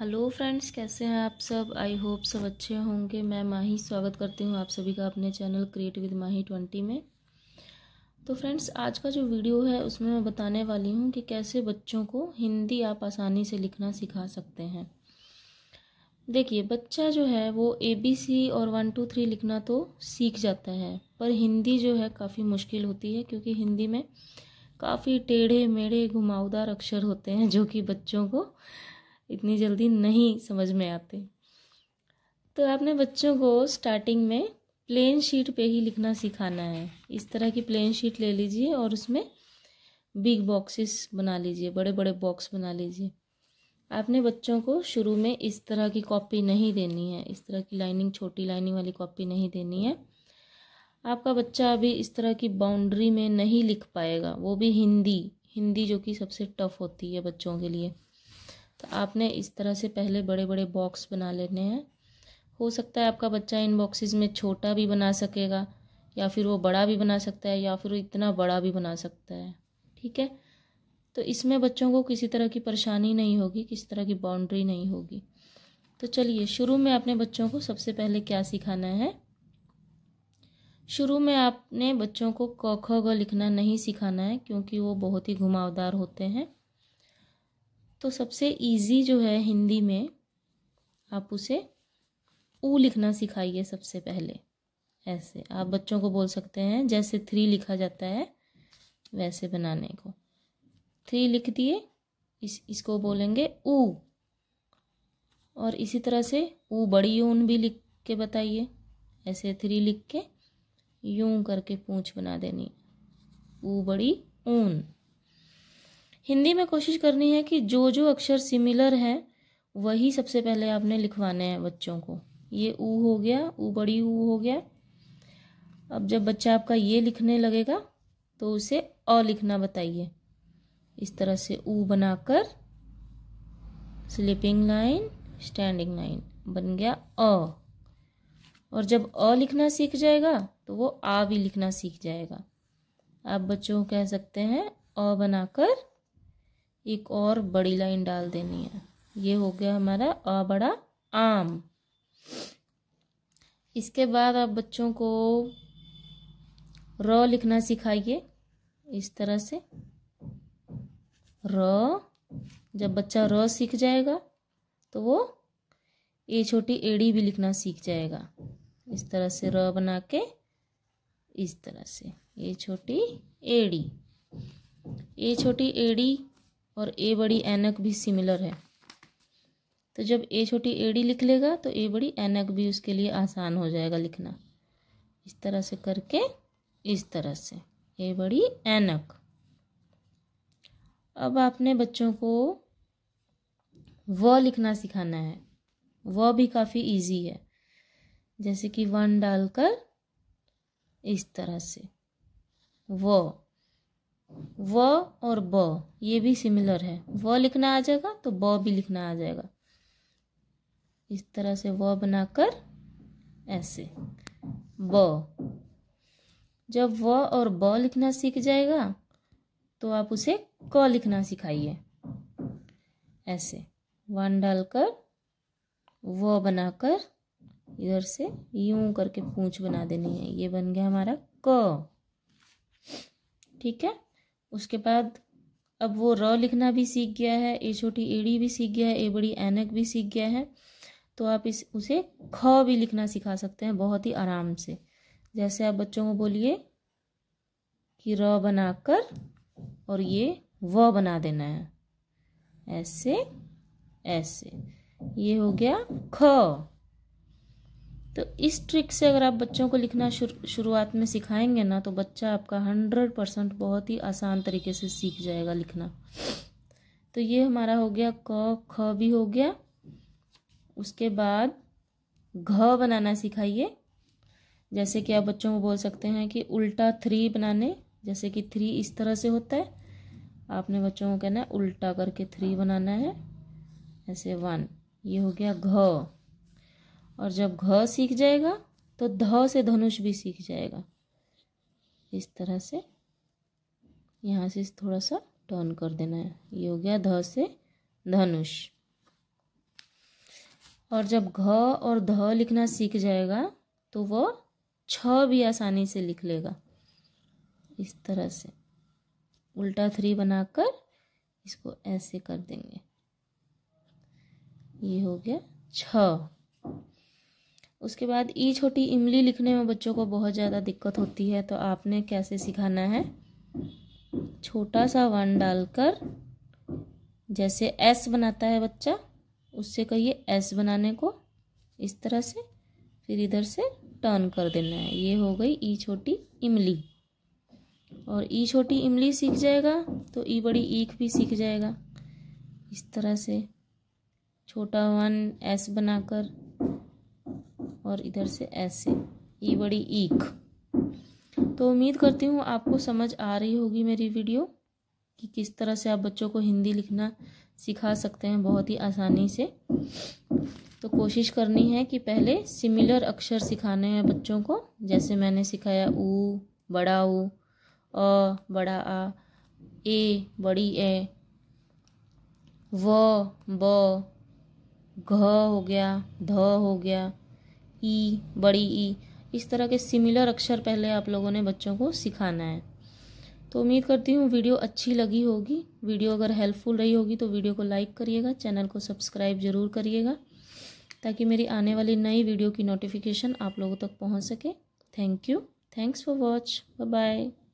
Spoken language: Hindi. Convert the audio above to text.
हेलो फ्रेंड्स कैसे हैं आप सब आई होप सब अच्छे होंगे मैं माही स्वागत करती हूँ आप सभी का अपने channel create with Mahi twenty में तो फ्रेंड्स आज का जो वीडियो है उसमें मैं बताने वाली हूँ कि कैसे बच्चों को हिंदी आप आसानी से लिखना सिखा सकते हैं देखिए बच्चा जो है वो ए बी सी और वन टू थ्री लिखना तो सीख जाता है पर हिंदी जो है काफ़ी मुश्किल होती है क्योंकि हिंदी में काफ़ी टेढ़े मेढ़े घुमावदार अक्षर होते हैं जो कि बच्चों को इतनी जल्दी नहीं समझ में आते तो आपने बच्चों को स्टार्टिंग में प्लेन शीट पे ही लिखना सिखाना है इस तरह की प्लेन शीट ले लीजिए और उसमें बिग बॉक्सेस बना लीजिए बड़े बड़े बॉक्स बना लीजिए आपने बच्चों को शुरू में इस तरह की कॉपी नहीं देनी है इस तरह की लाइनिंग छोटी लाइनिंग वाली कॉपी नहीं देनी है आपका बच्चा अभी इस तरह की बाउंड्री में नहीं लिख पाएगा वो भी हिंदी हिंदी जो कि सबसे टफ होती है बच्चों के लिए तो आपने इस तरह से पहले बड़े बड़े बॉक्स बना लेने हैं हो सकता है आपका बच्चा इन बॉक्सेस में छोटा भी बना सकेगा या फिर वो बड़ा भी बना सकता है या फिर वो इतना बड़ा भी बना सकता है ठीक है तो इसमें बच्चों को किसी तरह की परेशानी नहीं होगी किसी तरह की बाउंड्री नहीं होगी तो चलिए शुरू में अपने बच्चों को सबसे पहले क्या सिखाना है शुरू में आपने बच्चों को क ख ग लिखना नहीं सिखाना है क्योंकि वो बहुत ही घुमावदार होते हैं तो सबसे इजी जो है हिंदी में आप उसे ऊ लिखना सिखाइए सबसे पहले ऐसे आप बच्चों को बोल सकते हैं जैसे थ्री लिखा जाता है वैसे बनाने को थ्री लिख दिए इस इसको बोलेंगे ऊ और इसी तरह से ऊ बड़ी ऊन भी लिख के बताइए ऐसे थ्री लिख के यूं करके पूंछ बना देनी ऊ बड़ी ऊन हिंदी में कोशिश करनी है कि जो जो अक्षर सिमिलर हैं वही सबसे पहले आपने लिखवाने हैं बच्चों को ये ऊ हो गया ऊ बड़ी ऊ हो गया अब जब बच्चा आपका ये लिखने लगेगा तो उसे अ लिखना बताइए इस तरह से ऊ बनाकर स्लीपिंग लाइन स्टैंडिंग लाइन बन गया अ और जब अ लिखना सीख जाएगा तो वो आ भी लिखना सीख जाएगा आप बच्चों को कह सकते हैं अ बनाकर एक और बड़ी लाइन डाल देनी है ये हो गया हमारा अ बड़ा आम इसके बाद आप बच्चों को र लिखना सिखाइए इस तरह से र जब बच्चा र सीख जाएगा तो वो ए छोटी एड़ी भी लिखना सीख जाएगा इस तरह से र बना के इस तरह से ए छोटी एड़ी ए छोटी एड़ी और ए बड़ी एनक भी सिमिलर है तो जब ए छोटी एडी लिख लेगा तो ए बड़ी एनक भी उसके लिए आसान हो जाएगा लिखना इस तरह से करके इस तरह से ए बड़ी एनक अब आपने बच्चों को व लिखना सिखाना है व भी काफ़ी इजी है जैसे कि वन डालकर इस तरह से व व और ब ये भी सिमिलर है व लिखना आ जाएगा तो ब भी लिखना आ जाएगा इस तरह से व बनाकर ऐसे ब जब व और ब लिखना सीख जाएगा तो आप उसे क लिखना सिखाइए ऐसे वन डालकर व बनाकर इधर से यूं करके पूंछ बना देनी है ये बन गया हमारा क ठीक है उसके बाद अब वो र लिखना भी सीख गया है ए छोटी एड़ी भी सीख गया है ए बड़ी एनक भी सीख गया है तो आप इस उसे ख भी लिखना सिखा सकते हैं बहुत ही आराम से जैसे आप बच्चों को बोलिए कि र बनाकर और ये व बना देना है ऐसे ऐसे ये हो गया ख तो इस ट्रिक से अगर आप बच्चों को लिखना शुरू शुरुआत में सिखाएंगे ना तो बच्चा आपका हंड्रेड परसेंट बहुत ही आसान तरीके से सीख जाएगा लिखना तो ये हमारा हो गया क ख भी हो गया उसके बाद घ बनाना सिखाइए जैसे कि आप बच्चों को बोल सकते हैं कि उल्टा थ्री बनाने जैसे कि थ्री इस तरह से होता है आपने बच्चों को कहना है उल्टा करके थ्री बनाना है ऐसे वन ये हो गया घ और जब घ सीख जाएगा तो ध से धनुष भी सीख जाएगा इस तरह से यहाँ से थोड़ा सा टर्न कर देना है ये हो गया ध से धनुष और जब घ और ध लिखना सीख जाएगा तो वो छ भी आसानी से लिख लेगा इस तरह से उल्टा थ्री बनाकर इसको ऐसे कर देंगे ये हो गया छ उसके बाद ई छोटी इमली लिखने में बच्चों को बहुत ज़्यादा दिक्कत होती है तो आपने कैसे सिखाना है छोटा सा वन डालकर जैसे एस बनाता है बच्चा उससे कहिए एस बनाने को इस तरह से फिर इधर से टर्न कर देना है ये हो गई ई छोटी इमली और ई छोटी इमली सीख जाएगा तो ई बड़ी ईख भी सीख जाएगा इस तरह से छोटा वन एस बनाकर और इधर से ऐसे ई e बड़ी ईक तो उम्मीद करती हूँ आपको समझ आ रही होगी मेरी वीडियो कि किस तरह से आप बच्चों को हिंदी लिखना सिखा सकते हैं बहुत ही आसानी से तो कोशिश करनी है कि पहले सिमिलर अक्षर सिखाने हैं बच्चों को जैसे मैंने सिखाया उ बड़ा उ अ बड़ा आ ए बड़ी ए व ब घ हो गया ध हो गया ई बड़ी ई इस तरह के सिमिलर अक्षर पहले आप लोगों ने बच्चों को सिखाना है तो उम्मीद करती हूँ वीडियो अच्छी लगी होगी वीडियो अगर हेल्पफुल रही होगी तो वीडियो को लाइक करिएगा चैनल को सब्सक्राइब ज़रूर करिएगा ताकि मेरी आने वाली नई वीडियो की नोटिफिकेशन आप लोगों तक पहुँच सके thank you thanks for watch bye